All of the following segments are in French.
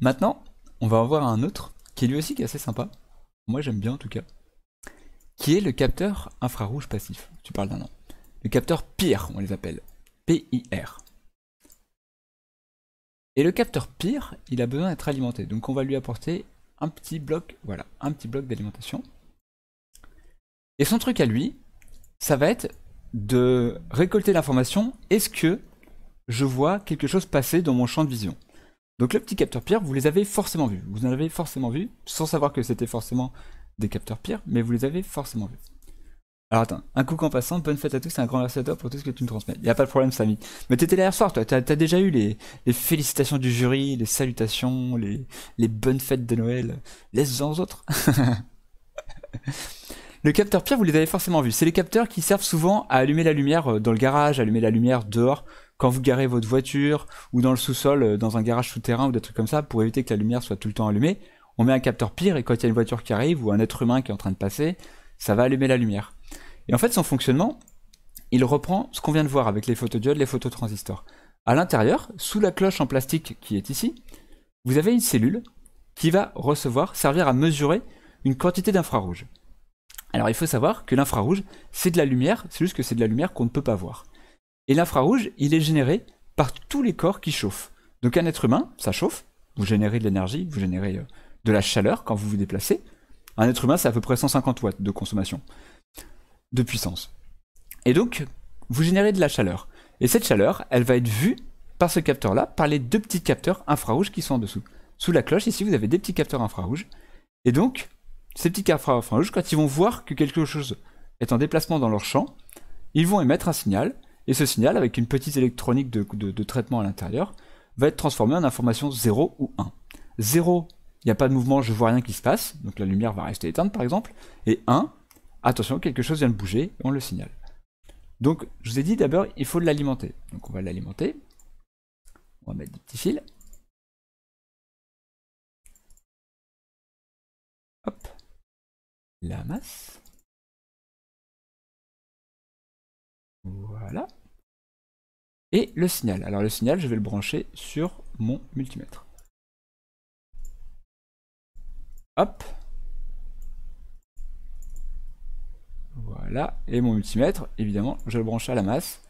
Maintenant, on va en voir un autre, qui est lui aussi qui est assez sympa. Moi j'aime bien en tout cas. Qui est le capteur infrarouge passif. Tu parles d'un nom. Le capteur PIR, on les appelle. P-I-R. Et le capteur PIR, il a besoin d'être alimenté. Donc on va lui apporter un petit bloc, voilà, un petit bloc d'alimentation. Et son truc à lui, ça va être de récolter l'information est-ce que je vois quelque chose passer dans mon champ de vision donc le petit capteur pierre, vous les avez forcément vus. Vous en avez forcément vu, sans savoir que c'était forcément des capteurs pierre, mais vous les avez forcément vus. Alors attends, un coup en passant, bonne fête à tous, un grand merci à toi pour tout ce que tu me transmets. Y a pas de problème, Samy. Mais t'étais là hier soir, toi, t'as as déjà eu les, félicitations du jury, les salutations, les, bonnes fêtes de Noël. Laisse-en aux autres. le capteur pierre, vous les avez forcément vus. C'est les capteurs qui servent souvent à allumer la lumière euh, dans le garage, allumer la lumière dehors quand vous garez votre voiture ou dans le sous-sol, euh, dans un garage souterrain ou des trucs comme ça, pour éviter que la lumière soit tout le temps allumée, on met un capteur pire et quand il y a une voiture qui arrive ou un être humain qui est en train de passer, ça va allumer la lumière. Et en fait, son fonctionnement, il reprend ce qu'on vient de voir avec les photodiodes, les phototransistors. À l'intérieur, sous la cloche en plastique qui est ici, vous avez une cellule qui va recevoir, servir à mesurer une quantité d'infrarouge. Alors il faut savoir que l'infrarouge, c'est de la lumière, c'est juste que c'est de la lumière qu'on ne peut pas voir. Et l'infrarouge, il est généré par tous les corps qui chauffent. Donc un être humain, ça chauffe, vous générez de l'énergie, vous générez euh, de la chaleur quand vous vous déplacez. Un être humain, c'est à peu près 150 watts de consommation, de puissance. Et donc, vous générez de la chaleur. Et cette chaleur, elle va être vue par ce capteur-là, par les deux petits capteurs infrarouges qui sont en dessous. Sous la cloche, ici, vous avez des petits capteurs infrarouges. Et donc, ces petits capteurs infrarouges, quand ils vont voir que quelque chose est en déplacement dans leur champ, ils vont émettre un signal et ce signal, avec une petite électronique de, traitement à l'intérieur, va être transformé en information 0 ou 1. 0, il n'y a pas de mouvement, je ne vois rien qui se passe, donc la lumière va rester éteinte par exemple. Et 1, attention, quelque chose vient de bouger, on le signale. Donc je vous ai dit d'abord, il faut l'alimenter. Donc on va l'alimenter. On va mettre des petits fils. Hop. La masse. Voilà et le signal. Alors le signal, je vais le brancher sur mon multimètre. Hop. Voilà. Et mon multimètre, évidemment, je le branche à la masse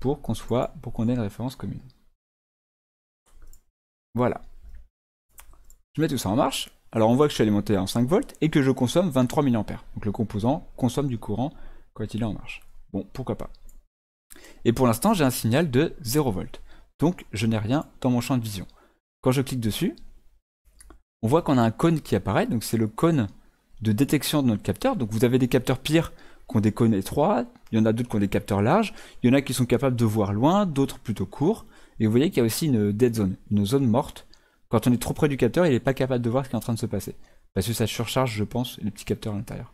pour qu'on soit, pour qu'on ait une référence commune. Voilà. Je mets tout ça en marche. Alors on voit que je suis alimenté en 5 volts et que je consomme 23 mA. Donc le composant consomme du courant quand il est en marche. Bon, pourquoi pas. Et pour l'instant, j'ai un signal de 0 volt. Donc, je n'ai rien dans mon champ de vision. Quand je clique dessus, on voit qu'on a un cône qui apparaît. Donc, c'est le cône de détection de notre capteur. Donc, vous avez des capteurs pires qui ont des cônes étroits. Il y en a d'autres qui ont des capteurs larges. Il y en a qui sont capables de voir loin, d'autres plutôt courts. Et vous voyez qu'il y a aussi une dead zone, une zone morte. Quand on est trop près du capteur, il n'est pas capable de voir ce qui est en train de se passer. Parce que ça surcharge, je pense, les petits capteurs à l'intérieur.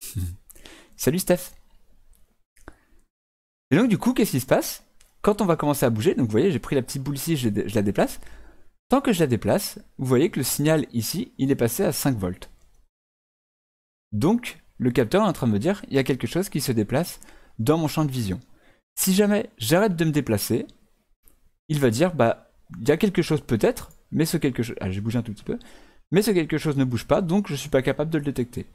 Salut Steph et donc, du coup, qu'est-ce qui se passe Quand on va commencer à bouger, donc vous voyez, j'ai pris la petite boule ici, je, la déplace. Tant que je la déplace, vous voyez que le signal ici, il est passé à 5 volts. Donc, le capteur est en train de me dire, il y a quelque chose qui se déplace dans mon champ de vision. Si jamais j'arrête de me déplacer, il va dire, bah, il y a quelque chose peut-être, mais ce quelque chose... Ah, j'ai bougé un tout petit peu. Mais ce quelque chose ne bouge pas, donc je ne suis pas capable de le détecter.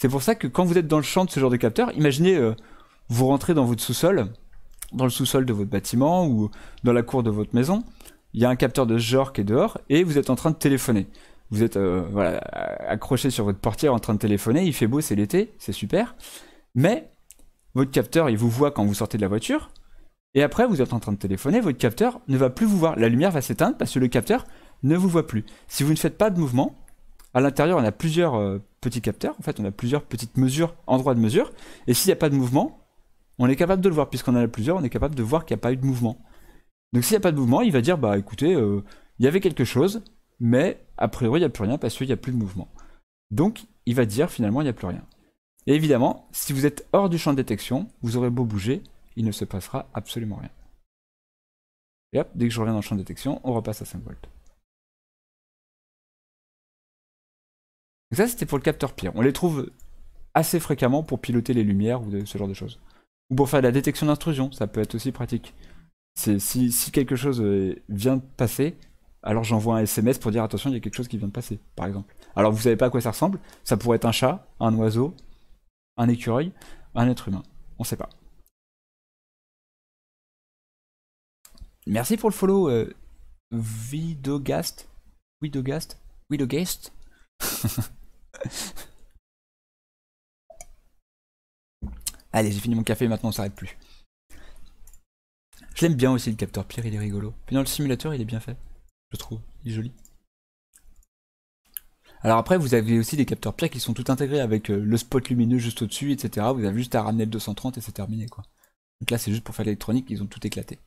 C'est pour ça que quand vous êtes dans le champ de ce genre de capteur, imaginez... Euh, vous rentrez dans votre sous-sol, dans le sous-sol de votre bâtiment ou dans la cour de votre maison, il y a un capteur de ce genre qui est dehors et vous êtes en train de téléphoner. Vous êtes euh, accroché sur votre portière en train de téléphoner, il fait beau, c'est l'été, c'est super. Mais votre capteur, il vous voit quand vous sortez de la voiture. Et après, vous êtes en train de téléphoner, votre capteur ne va plus vous voir. La lumière va s'éteindre parce que le capteur ne vous voit plus. Si vous ne faites pas de mouvement, à l'intérieur, on a plusieurs euh, petits capteurs. En fait, on a plusieurs petites mesures, endroits de mesure. Et s'il n'y a pas de mouvement, on est capable de le voir, puisqu'on en a plusieurs, on est capable de voir qu'il n'y a pas eu de mouvement. Donc s'il n'y a pas de mouvement, il va dire, bah écoutez, euh, il y avait quelque chose, mais a priori il n'y a plus rien parce qu'il n'y a plus de mouvement. Donc il va dire finalement il n'y a plus rien. Et évidemment, si vous êtes hors du champ de détection, vous aurez beau bouger, il ne se passera absolument rien. Et hop, dès que je reviens dans le champ de détection, on repasse à 5 volts. Donc ça c'était pour le capteur pire. On les trouve assez fréquemment pour piloter les lumières ou ce genre de choses. Ou pour faire de la détection d'intrusion, ça peut être aussi pratique. Si, si quelque chose euh, vient de passer, alors j'envoie un SMS pour dire attention, il y a quelque chose qui vient de passer, par exemple. Alors vous savez pas à quoi ça ressemble, ça pourrait être un chat, un oiseau, un écureuil, un être humain, on sait pas. Merci pour le follow, euh, Vidogast. Widogast Widogast Allez, j'ai fini mon café, maintenant on s'arrête plus. Je l'aime bien aussi le capteur Pierre, il est rigolo. Puis dans le simulateur, il est bien fait, je trouve. Il est joli. Alors après, vous avez aussi des capteurs Pierre qui sont tout intégrés avec euh, le spot lumineux juste au-dessus, etc. Vous avez juste à ramener le 230 et c'est terminé, quoi. Donc là, c'est juste pour faire l'électronique, ils ont tout éclaté.